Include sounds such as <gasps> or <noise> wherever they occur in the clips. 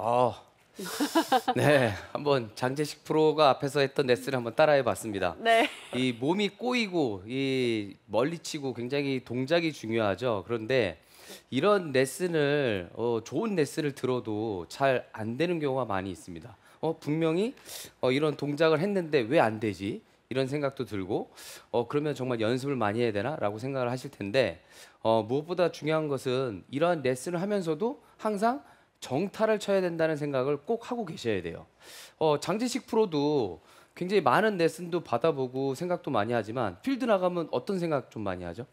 아, 네, 한번 장재식 프로가 앞에서 했던 레슨을 한번 따라해봤습니다. 네. 이 몸이 꼬이고 이 멀리치고 굉장히 동작이 중요하죠. 그런데 이런 레슨을 어, 좋은 레슨을 들어도 잘 안 되는 경우가 많이 있습니다. 어, 분명히 어, 이런 동작을 했는데 왜 안 되지? 이런 생각도 들고 어, 그러면 정말 연습을 많이 해야 되나라고 생각을 하실 텐데 어, 무엇보다 중요한 것은 이러한 레슨을 하면서도 항상 정타를 쳐야 된다는 생각을 꼭 하고 계셔야 돼요. 어, 장재식 프로도 굉장히 많은 레슨도 받아보고 생각도 많이 하지만 필드 나가면 어떤 생각 좀 많이 하죠?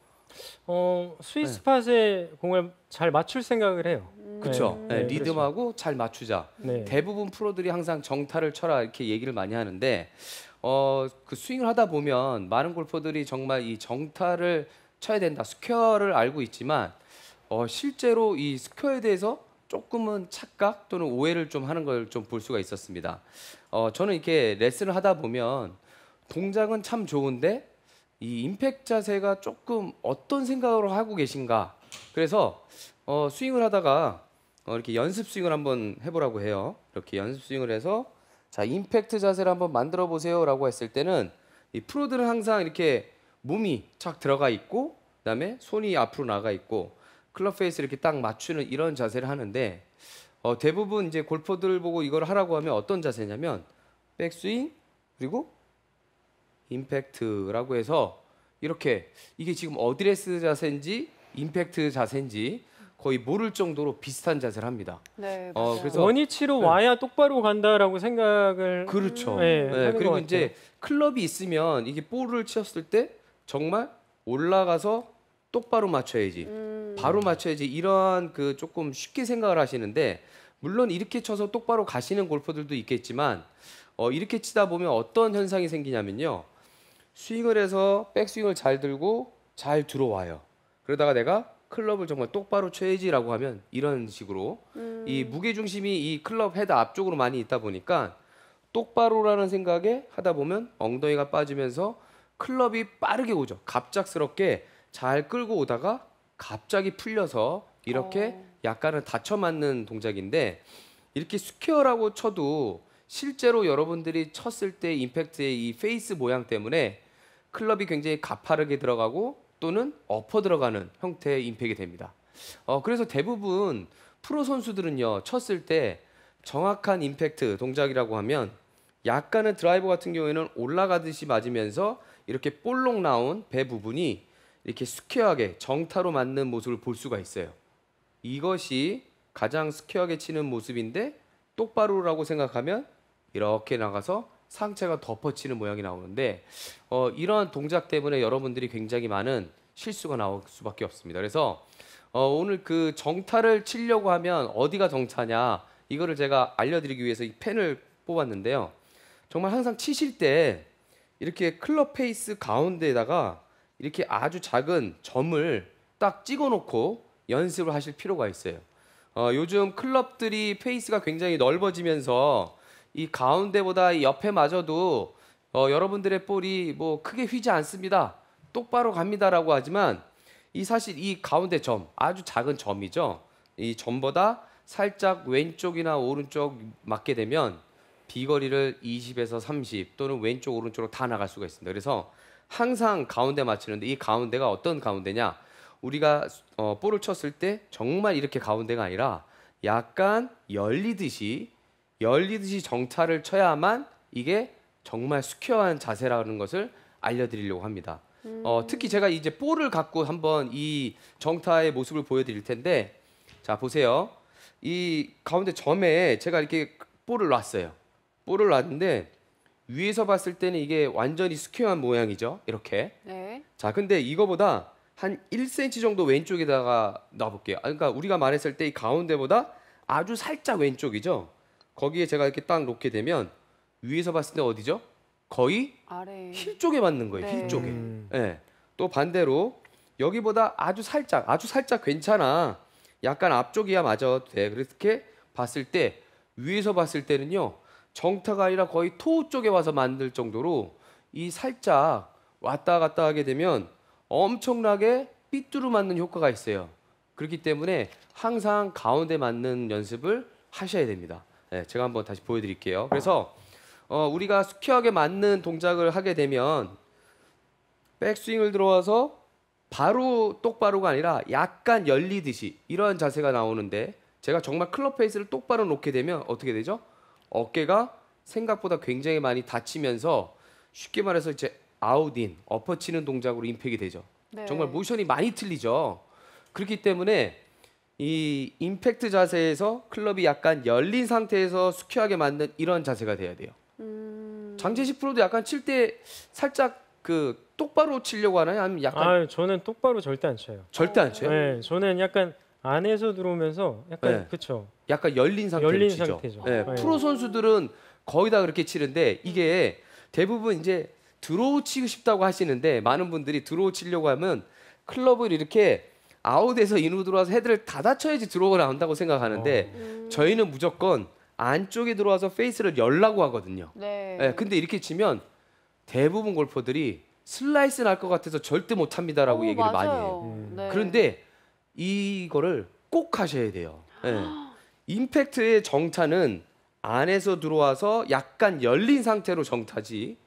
어, 스위스팟에 네. 공을 잘 맞출 생각을 해요. 그렇죠. 네, 네, 리듬하고 그렇죠. 잘 맞추자. 네. 대부분 프로들이 항상 정타를 쳐라 이렇게 얘기를 많이 하는데 어, 그 스윙을 하다 보면 많은 골퍼들이 정말 이 정타를 쳐야 된다. 스퀘어를 알고 있지만 어, 실제로 이 스퀘어에 대해서 조금은 착각 또는 오해를 좀 하는 걸 좀 볼 수가 있었습니다. 어, 저는 이렇게 레슨을 하다 보면 동작은 참 좋은데 이 임팩 자세가 조금 어떤 생각으로 하고 계신가. 그래서 어, 스윙을 하다가 어, 이렇게 연습 스윙을 한번 해보라고 해요. 이렇게 연습 스윙을 해서 자 임팩트 자세를 한번 만들어 보세요라고 했을 때는 이 프로들은 항상 이렇게 몸이 착 들어가 있고 그다음에 손이 앞으로 나가 있고 클럽 페이스 이렇게 딱 맞추는 이런 자세를 하는데 어, 대부분 이제 골퍼들 보고 이걸 하라고 하면 어떤 자세냐면 백스윙 그리고 임팩트라고 해서 이렇게 이게 지금 어드레스 자세인지 임팩트 자세인지 거의 모를 정도로 비슷한 자세를 합니다. 네, 어, 그래서 원위치로 네. 와야 똑바로 간다라고 생각을 그렇죠. 네, 네 그리고 이제 클럽이 있으면 이게 볼을 치었을 때 정말 올라가서 똑바로 맞춰야지. 음. 바로 맞춰야지 이런 그 조금 쉽게 생각을 하시는데 물론 이렇게 쳐서 똑바로 가시는 골퍼들도 있겠지만 어, 이렇게 치다 보면 어떤 현상이 생기냐면요. 스윙을 해서 백스윙을 잘 들고 잘 들어와요. 그러다가 내가 클럽을 정말 똑바로 쳐야지라고 하면 이런 식으로 음. 이 무게 중심이 이 클럽 헤드 앞쪽으로 많이 있다 보니까 똑바로라는 생각에 하다 보면 엉덩이가 빠지면서 클럽이 빠르게 오죠. 갑작스럽게 잘 끌고 오다가 갑자기 풀려서 이렇게 어. 약간은 다쳐 맞는 동작인데 이렇게 스퀘어라고 쳐도 실제로 여러분들이 쳤을 때 임팩트의 이 페이스 모양 때문에 클럽이 굉장히 가파르게 들어가고 또는 엎어 들어가는 형태의 임팩이 됩니다. 어, 그래서 대부분 프로 선수들은요 쳤을 때 정확한 임팩트 동작이라고 하면 약간은 드라이버 같은 경우에는 올라가듯이 맞으면서 이렇게 볼록 나온 배 부분이 이렇게 스퀘어하게 정타로 맞는 모습을 볼 수가 있어요. 이것이 가장 스퀘어하게 치는 모습인데 똑바로라고 생각하면 이렇게 나가서 상체가 덮어치는 모양이 나오는데 어, 이러한 동작 때문에 여러분들이 굉장히 많은 실수가 나올 수밖에 없습니다. 그래서 어, 오늘 그 정타를 치려고 하면 어디가 정차냐 이거를 제가 알려드리기 위해서 이 펜을 뽑았는데요. 정말 항상 치실 때 이렇게 클럽 페이스 가운데에다가 이렇게 아주 작은 점을 딱 찍어놓고 연습을 하실 필요가 있어요. 어, 요즘 클럽들이 페이스가 굉장히 넓어지면서 이 가운데보다 옆에마저도 어, 여러분들의 볼이 뭐 크게 휘지 않습니다. 똑바로 갑니다라고 하지만 이 사실 이 가운데 점 아주 작은 점이죠. 이 점보다 살짝 왼쪽이나 오른쪽 맞게 되면 비거리를 20에서 30 또는 왼쪽 오른쪽으로 다 나갈 수가 있습니다. 그래서 항상 가운데 맞추는데 이 가운데가 어떤 가운데냐? 우리가 어, 볼을 쳤을 때 정말 이렇게 가운데가 아니라 약간 열리듯이 열리듯이 정타를 쳐야만 이게 정말 수쾌한 자세라는 것을 알려드리려고 합니다. 어, 음. 어, 특히 제가 이제 볼을 갖고 한번 이 정타의 모습을 보여드릴 텐데 자 보세요. 이 가운데 점에 제가 이렇게 볼을 놨어요. 볼을 놨는데 위에서 봤을 때는 이게 완전히 스퀘어한 모양이죠. 이렇게. 네. 자, 근데 이거보다 한 1cm 정도 왼쪽에다가 놔볼게요. 아, 그러니까 우리가 말했을 때 이 가운데보다 아주 살짝 왼쪽이죠. 거기에 제가 이렇게 딱 놓게 되면 위에서 봤을 때 어디죠? 거의 아래. 힐 쪽에 맞는 거예요. 네. 힐 쪽에. 음. 네. 또 반대로 여기보다 아주 살짝, 아주 살짝 괜찮아. 약간 앞쪽이야 맞아도 돼. 그렇게 봤을 때 위에서 봤을 때는요. 정타가 아니라 거의 토 쪽에 와서 만들 정도로 이 살짝 왔다 갔다 하게 되면 엄청나게 삐뚤어 맞는 효과가 있어요. 그렇기 때문에 항상 가운데 맞는 연습을 하셔야 됩니다. 네, 제가 한번 다시 보여드릴게요. 그래서 어, 우리가 스퀘어하게 맞는 동작을 하게 되면 백스윙을 들어와서 바로 똑바로가 아니라 약간 열리듯이 이러한 자세가 나오는데 제가 정말 클럽 페이스를 똑바로 놓게 되면 어떻게 되죠? 어깨가 생각보다 굉장히 많이 다치면서 쉽게 말해서 이제 아웃인 엎어치는 동작으로 임팩이 되죠. 네. 정말 모션이 많이 틀리죠. 그렇기 때문에 이 임팩트 자세에서 클럽이 약간 열린 상태에서 수쾌하게 맞는 이런 자세가 돼야 돼요. 음... 장재식 프로도 약간 칠 때 살짝 그 똑바로 치려고 하나요? 아니면 약간 아, 저는 똑바로 절대 안 쳐요. 절대 안 쳐요? 네, 저는 약간 안에서 들어오면서 약간 네. 그쵸. 약간 열린 상태로 열린 치죠. 상태죠. 네, 네. 프로 선수들은 거의 다 그렇게 치는데 이게 대부분 이제 드로우 치고 싶다고 하시는데 많은 분들이 드로우 치려고 하면 클럽을 이렇게 아웃에서 인으로 들어와서 헤드를 닫아쳐야지 드로우가 나온다고 생각하는데 어. 음. 저희는 무조건 안쪽에 들어와서 페이스를 열라고 하거든요. 네. 네 근데 이렇게 치면 대부분 골퍼들이 슬라이스 날 것 같아서 절대 못 합니다라고 오, 어, 얘기를 맞아요. 많이 해요. 음. 네. 그런데 이거를 꼭 하셔야 돼요. 네. <gasps> 임팩트의 정타는 안에서 들어와서 약간 열린 상태로 정타지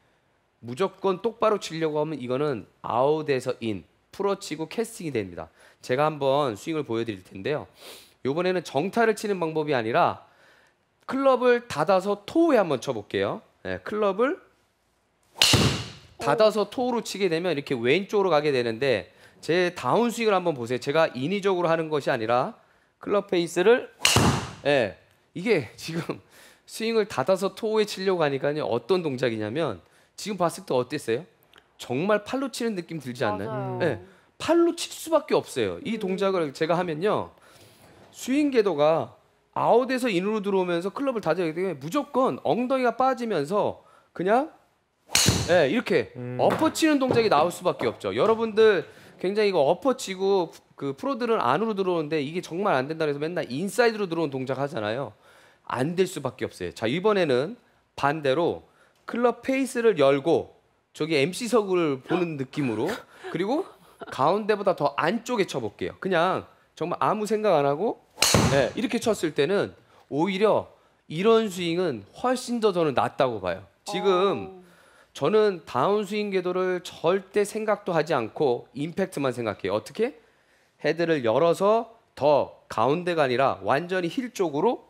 무조건 똑바로 치려고 하면 이거는 아웃에서 인 풀어치고 캐스팅이 됩니다. 제가 한번 스윙을 보여드릴 텐데요. 이번에는 정타를 치는 방법이 아니라 클럽을 닫아서 토우에 한번 쳐볼게요. 네, 클럽을 닫아서 토우로 치게 되면 이렇게 왼쪽으로 가게 되는데 제 다운 스윙을 한번 보세요. 제가 인위적으로 하는 것이 아니라 클럽 페이스를 예. 이게 지금 스윙을 닫아서 토우에 치려고 하니까요. 어떤 동작이냐면 지금 봤을 때 어땠어요? 정말 팔로 치는 느낌 들지 않나요? 네, 팔로 칠 수밖에 없어요. 이 음. 동작을 제가 하면요. 스윙 궤도가 아웃에서 인으로 들어오면서 클럽을 다져야 되기 때문에 무조건 엉덩이가 빠지면서 그냥 네, 이렇게 음. 엎어치는 동작이 나올 수밖에 없죠. 여러분들 굉장히 이거 엎어치고 그 프로들은 안으로 들어오는데 이게 정말 안 된다 고해서 맨날 인사이드로 들어온 동작 하잖아요. 안 될 수밖에 없어요. 자, 이번에는 반대로 클럽 페이스를 열고 저기 MC석을 보는 느낌으로 그리고 가운데보다 더 안쪽에 쳐볼게요. 그냥 정말 아무 생각 안 하고 네, 이렇게 쳤을 때는 오히려 이런 스윙은 훨씬 더 저는 낫다고 봐요. 지금 어. 저는 다운스윙 궤도를 절대 생각도 하지 않고 임팩트만 생각해요. 어떻게? 헤드를 열어서 더 가운데가 아니라 완전히 힐 쪽으로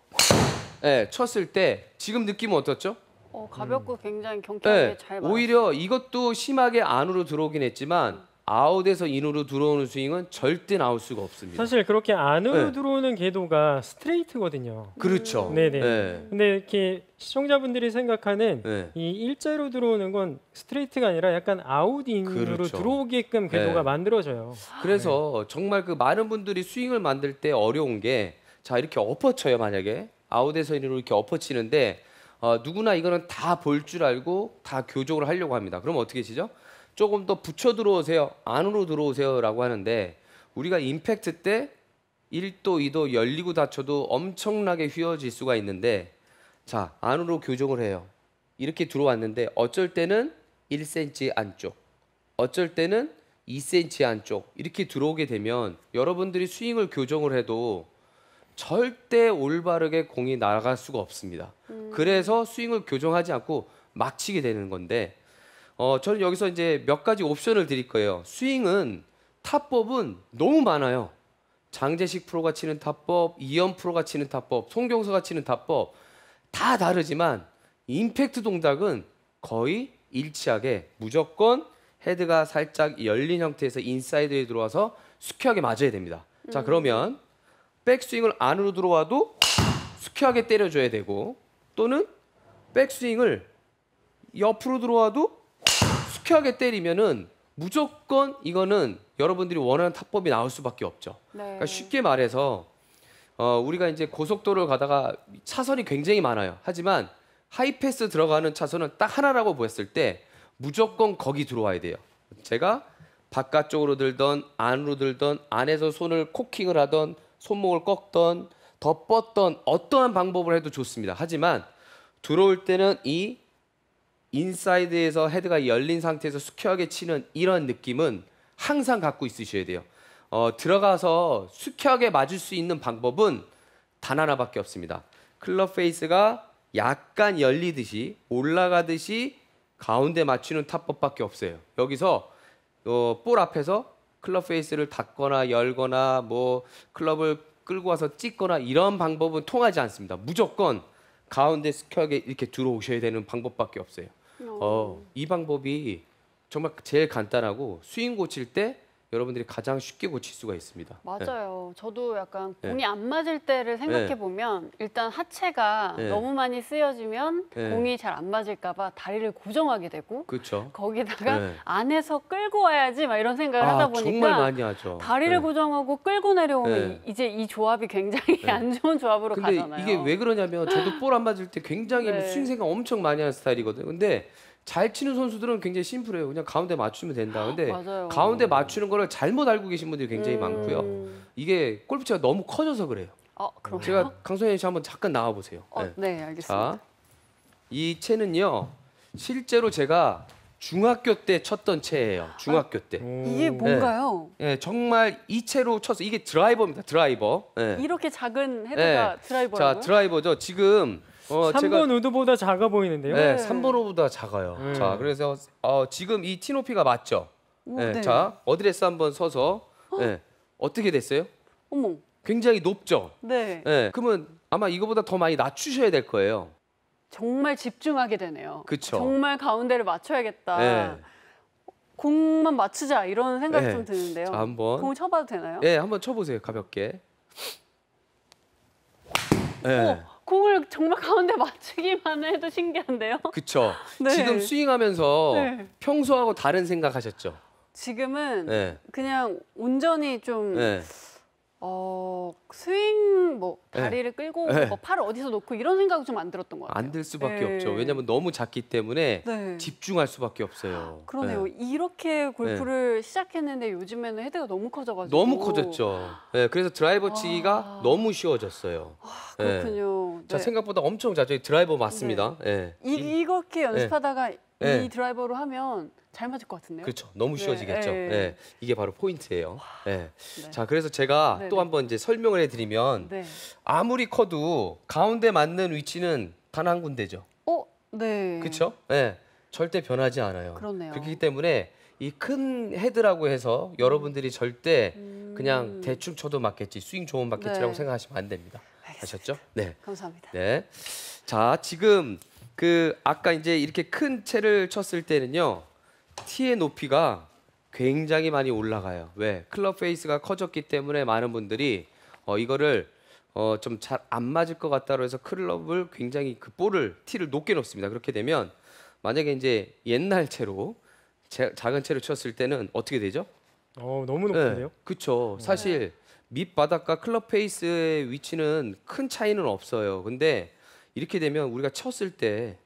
네, 쳤을 때 지금 느낌은 어떻죠? 어, 가볍고 음. 굉장히 경쾌하게 네, 잘 맞았어요. 오히려 이것도 심하게 안으로 들어오긴 했지만 아웃에서 인으로 들어오는 스윙은 절대 나올 수가 없습니다. 사실 그렇게 안으로 네. 들어오는 궤도가 스트레이트거든요. 그렇죠. 음, 네네. 네. 근데 이렇게 시청자분들이 생각하는 네. 이 일자로 들어오는 건 스트레이트가 아니라 약간 아웃인으로 그렇죠. 들어오게끔 네. 궤도가 만들어져요. 그래서 아, 네. 정말 그 많은 분들이 스윙을 만들 때 어려운 게 자 이렇게 엎어쳐요 만약에 아웃에서 인으로 이렇게 엎어치는데 어, 누구나 이거는 다 볼 줄 알고 다 교정을 하려고 합니다. 그럼 어떻게 치죠? 조금 더 붙여 들어오세요. 안으로 들어오세요라고 하는데 우리가 임팩트 때 1도, 2도 열리고 닫혀도 엄청나게 휘어질 수가 있는데 자, 안으로 교정을 해요. 이렇게 들어왔는데 어쩔 때는 1cm 안쪽, 어쩔 때는 2cm 안쪽 이렇게 들어오게 되면 여러분들이 스윙을 교정을 해도 절대 올바르게 공이 날아갈 수가 없습니다. 음. 그래서 스윙을 교정하지 않고 막 치게 되는 건데 어, 저는 여기서 이제 몇 가지 옵션을 드릴 거예요. 스윙은 타법은 너무 많아요. 장재식 프로가 치는 타법, 이현 프로가 치는 타법, 송경서가 치는 타법 다 다르지만 임팩트 동작은 거의 일치하게 무조건 헤드가 살짝 열린 형태에서 인사이드에 들어와서 스퀘하게 맞아야 됩니다. 음. 자 그러면 백스윙을 안으로 들어와도 스퀘하게 때려줘야 되고 또는 백스윙을 옆으로 들어와도 격하게 때리면은 무조건 이거는 여러분들이 원하는 타법이 나올 수밖에 없죠. 네. 그러니까 쉽게 말해서 어, 우리가 이제 고속도로를 가다가 차선이 굉장히 많아요. 하지만 하이패스 들어가는 차선은 딱 하나라고 보였을 때 무조건 거기 들어와야 돼요. 제가 바깥쪽으로 들던 안으로 들던 안에서 손을 코킹을 하던 손목을 꺾던 덮었던 어떠한 방법을 해도 좋습니다. 하지만 들어올 때는 이 인사이드에서 헤드가 열린 상태에서 수쾌하게 치는 이런 느낌은 항상 갖고 있으셔야 돼요. 어, 들어가서 수쾌하게 맞을 수 있는 방법은 단 하나밖에 없습니다. 클럽 페이스가 약간 열리듯이 올라가듯이 가운데 맞추는 탑법밖에 없어요. 여기서 어, 볼 앞에서 클럽 페이스를 닫거나 열거나 뭐 클럽을 끌고 와서 찍거나 이런 방법은 통하지 않습니다. 무조건 가운데 스퀘어게 이렇게 들어오셔야 되는 방법밖에 없어요. 어. 어, 이 방법이 정말 제일 간단하고 스윙 고칠 때 여러분들이 가장 쉽게 고칠 수가 있습니다. 맞아요. 네. 저도 약간 네. 공이 네. 안 맞을 때를 생각해 네. 보면 일단 하체가 네. 너무 많이 쓰여지면 네. 공이 잘 안 맞을까 봐 다리를 고정하게 되고 그쵸. 거기다가 안에서 끌고 와야지 막 이런 생각을 아, 하다 보니까 다리를 고정하고 끌고 내려오면 이제 이 조합이 굉장히 안 좋은 조합으로 근데 가잖아요. 이게 왜 그러냐면 저도 볼 안 맞을 때 굉장히 스윙 생각 엄청 많이 하는 스타일이거든요. 근데 잘 치는 선수들은 굉장히 심플해요. 그냥 가운데 맞추면 된다. 근데 <gasps> 맞아요. 가운데 맞추는 거를 잘못 알고 계신 분들이 굉장히 음. 많고요. 이게 골프채가 너무 커져서 그래요. 어, 그럼요? 제가 강소연 씨 한번 잠깐 나와 보세요. 어, 네. 네. 알겠습니다. 자, 이 채는요. 실제로 제가 중학교 때 쳤던 채예요. 중학교 때. 어. 이게 네. 뭔가요? 네. 정말 이 채로 쳤어. 이게 드라이버입니다. 드라이버. 네. 이렇게 작은 네. 헤드가 드라이버라고요? 자, 드라이버죠. 지금 어, 3번 제가, 우드보다 작아 보이는데요? 네, 3번 우드보다 작아요. 음. 자, 그래서 어, 지금 이 티높이가 맞죠? 오, 네, 네. 자, 어드레스 한번 서서 네, 어떻게 됐어요? 어머. 굉장히 높죠? 네. 네. 그러면 아마 이거보다 더 많이 낮추셔야 될 거예요. 정말 집중하게 되네요. 그쵸. 정말 가운데를 맞춰야겠다. 네. 공만 맞추자 이런 생각이 네. 좀 드는데요. 자, 한번 공 쳐봐도 되나요? 네, 한번 쳐보세요 가볍게. 네. 오. 공을 정말 가운데 맞추기만 해도 신기한데요. 그렇죠. <laughs> 네. 지금 스윙하면서 네. 평소하고 다른 생각하셨죠? 지금은 네. 그냥 온전히 좀 네. 어 스윙 뭐 다리를 예. 끌고 네. 뭐 팔을 어디서 놓고 이런 생각을좀 안 들었던 것 같아요. 안 들 수밖에 네. 없죠. 왜냐하면 너무 작기 때문에 네. 집중할 수밖에 없어요. 그러네요. 이렇게 골프를 시작했는데 요즘에는 헤드가 너무 커져가지고 너무 커졌죠. 네, 그래서 드라이버 치기가 아... 너무 쉬워졌어요. 아, 그렇군요. 자 네. 생각보다 엄청 자주 드라이버 맞습니다. 네. 이, 이렇게 연습하다가 네. 이 드라이버로 하면 잘 맞을 것 같은데요. 그렇죠. 너무 네. 쉬워지겠죠. 네. 네. 이게 바로 포인트예요. 네. 자, 그래서 제가 네, 또 네. 한번 이제 설명을 해드리면 아무리 커도 가운데 맞는 위치는 단 한 군데죠. 어, 네. 그렇죠. 네. 절대 변하지 않아요. 그렇네요. 그렇기 때문에 이 큰 헤드라고 해서 여러분들이 절대 음... 그냥 대충 쳐도 맞겠지, 스윙 좋은 맞겠지라고 생각하시면 안 됩니다. 알겠습니다. 아셨죠? 네. 감사합니다. 네. 자, 지금 그 아까 이제 이렇게 큰 채를 쳤을 때는요. 티의 높이가 굉장히 많이 올라가요. 왜? 클럽 페이스가 커졌기 때문에 많은 분들이 어 이거를 어 좀 잘 안 맞을 것 같다고 해서 클럽을 굉장히 그 볼을 티를 높게 놓습니다. 그렇게 되면 만약에 이제 옛날 채로 제, 작은 채로 쳤을 때는 어떻게 되죠? 어 너무 높은데요? 네, 그쵸. 사실 밑바닥과 클럽 페이스의 위치는 큰 차이는 없어요. 근데 이렇게 되면 우리가 쳤을 때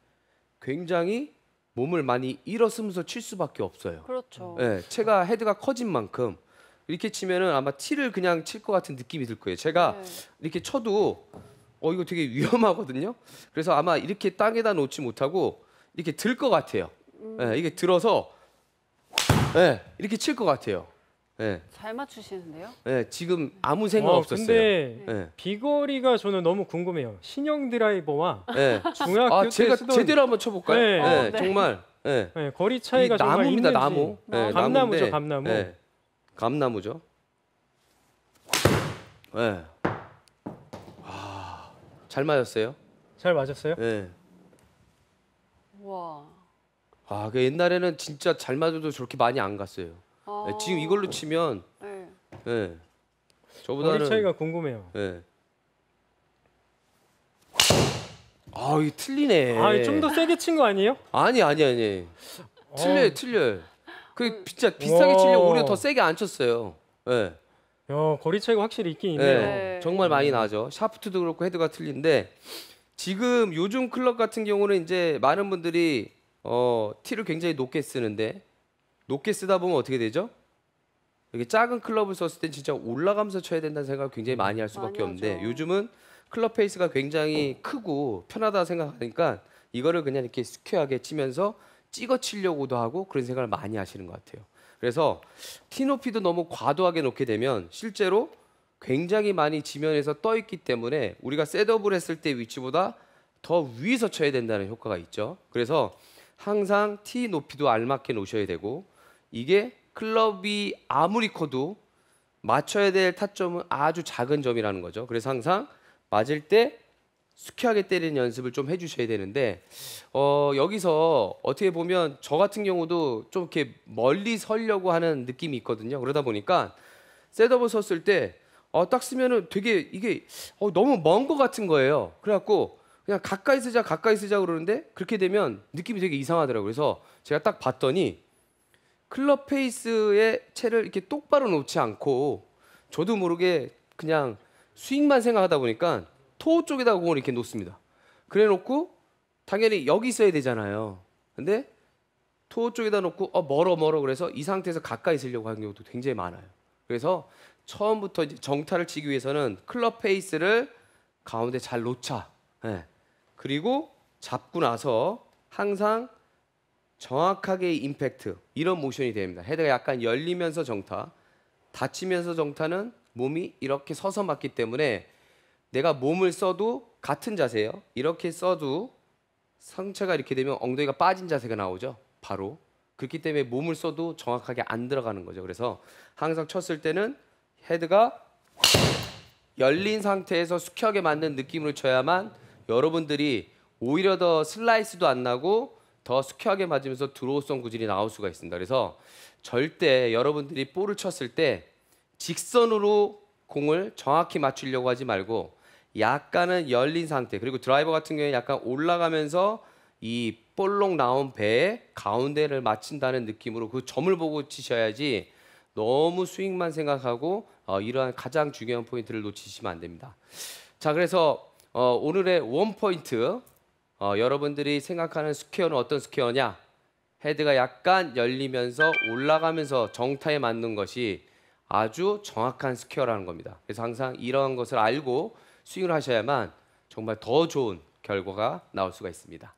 굉장히 몸을 많이 일어서면서 칠 수밖에 없어요. 그렇죠. 예, 제가 헤드가 커진 만큼 이렇게 치면은 아마 티를 그냥 칠 것 같은 느낌이 들 거예요. 제가 네. 이렇게 쳐도 어 이거 되게 위험하거든요. 그래서 아마 이렇게 땅에다 놓지 못하고 이렇게 들 것 같아요. 음. 예, 이게 들어서 예, 이렇게 칠 것 같아요. 네. 잘 맞추시는데요? 네, 지금 아무 생각 어, 없었어요. 근데 네. 비거리가 저는 너무 궁금해요. 신형 드라이버와 네. 중학교 아, 제가 쓰던... 제대로 한번 쳐볼까요? 네, 어, 네. 정말. 네. 거리 차이가 나무입니다. 있는지. 나무. 네, 감나무죠, 감나무. 네. 감나무죠. 네. 와, 아, 잘 맞았어요? 잘 맞았어요? 네. 와. 아, 그 옛날에는 진짜 잘 맞아도 저렇게 많이 안 갔어요. 어. 네, 지금 이걸로 치면 네. 네. 저보다는 머리 차이가 궁금해요. 네. 아, 이 틀리네. 아, 좀더 세게 친 거 아니에요? 아니, 아니, 아니. 틀려요, 어. 틀려요. 그 진짜 음. 비싸게 치려고 어. 오히려 더 세게 안 쳤어요. 네. 야, 거리 차이가 확실히 있긴 네. 있네요. 네, 정말 많이 나죠. 샤프트도 그렇고 헤드가 틀린데 지금 요즘 클럽 같은 경우는 이제 많은 분들이 어, 티를 굉장히 높게 쓰는데 높게 쓰다 보면 어떻게 되죠? 이렇게 작은 클럽을 썼을 땐 진짜 올라가면서 쳐야 된다는 생각을 굉장히 많이 할 수밖에 많이 없는데 요즘은 클럽 페이스가 굉장히 크고 편하다 생각하니까 이거를 그냥 이렇게 스퀘어하게 치면서 찍어 치려고도 하고 그런 생각을 많이 하시는 것 같아요. 그래서 티 높이도 너무 과도하게 놓게 되면 실제로 굉장히 많이 지면에서 떠 있기 때문에 우리가 셋업을 했을 때 위치보다 더 위에서 쳐야 된다는 효과가 있죠. 그래서 항상 티 높이도 알맞게 놓으셔야 되고 이게 클럽이 아무리 커도 맞춰야 될 타점은 아주 작은 점이라는 거죠. 그래서 항상 맞을 때 숙회하게 때리는 연습을 좀 해주셔야 되는데 어, 여기서 어떻게 보면 저 같은 경우도 좀 이렇게 멀리 서려고 하는 느낌이 있거든요. 그러다 보니까 셋업을 썼을때 어, 딱 쓰면은 되게 이게 어, 너무 먼것 같은 거예요. 그래갖고 그냥 가까이 쓰자 가까이 쓰자 그러는데 그렇게 되면 느낌이 되게 이상하더라고요. 그래서 제가 딱 봤더니 클럽 페이스에 채를 이렇게 똑바로 놓지 않고 저도 모르게 그냥 스윙만 생각하다 보니까 토 쪽에다가 공을 이렇게 놓습니다. 그래 놓고 당연히 여기 있어야 되잖아요. 근데 토 쪽에다 놓고 어 멀어 멀어 그래서 이 상태에서 가까이 있으려고 하는 경우도 굉장히 많아요. 그래서 처음부터 정타를 치기 위해서는 클럽 페이스를 가운데 잘 놓자. 네. 그리고 잡고 나서 항상 정확하게 임팩트 이런 모션이 됩니다. 헤드가 약간 열리면서 정타, 닫히면서 정타는 몸이 이렇게 서서 맞기 때문에 내가 몸을 써도 같은 자세예요. 이렇게 써도 상체가 이렇게 되면 엉덩이가 빠진 자세가 나오죠. 바로 그렇기 때문에 몸을 써도 정확하게 안 들어가는 거죠. 그래서 항상 쳤을 때는 헤드가 열린 상태에서 숙하게 맞는 느낌으로 쳐야만 여러분들이 오히려 더 슬라이스도 안 나고 더스퀘하게 맞으면서 드로우성 구질이 나올 수가 있습니다. 그래서 절대 여러분들이 볼을 쳤을 때 직선으로 공을 정확히 맞추려고 하지 말고 약간은 열린 상태 그리고 드라이버 같은 경우에 약간 올라가면서 이 볼록 나온 배의 가운데를 맞춘다는 느낌으로 그 점을 보고 치셔야지 너무 스윙만 생각하고 어, 이러한 가장 중요한 포인트를 놓치시면 안 됩니다. 자 그래서 어, 오늘의 원 포인트 어, 여러분들이 생각하는 스퀘어는 어떤 스퀘어냐? 헤드가 약간 열리면서 올라가면서 정타에 맞는 것이 아주 정확한 스퀘어라는 겁니다. 그래서 항상 이러한 것을 알고 스윙을 하셔야만 정말 더 좋은 결과가 나올 수가 있습니다.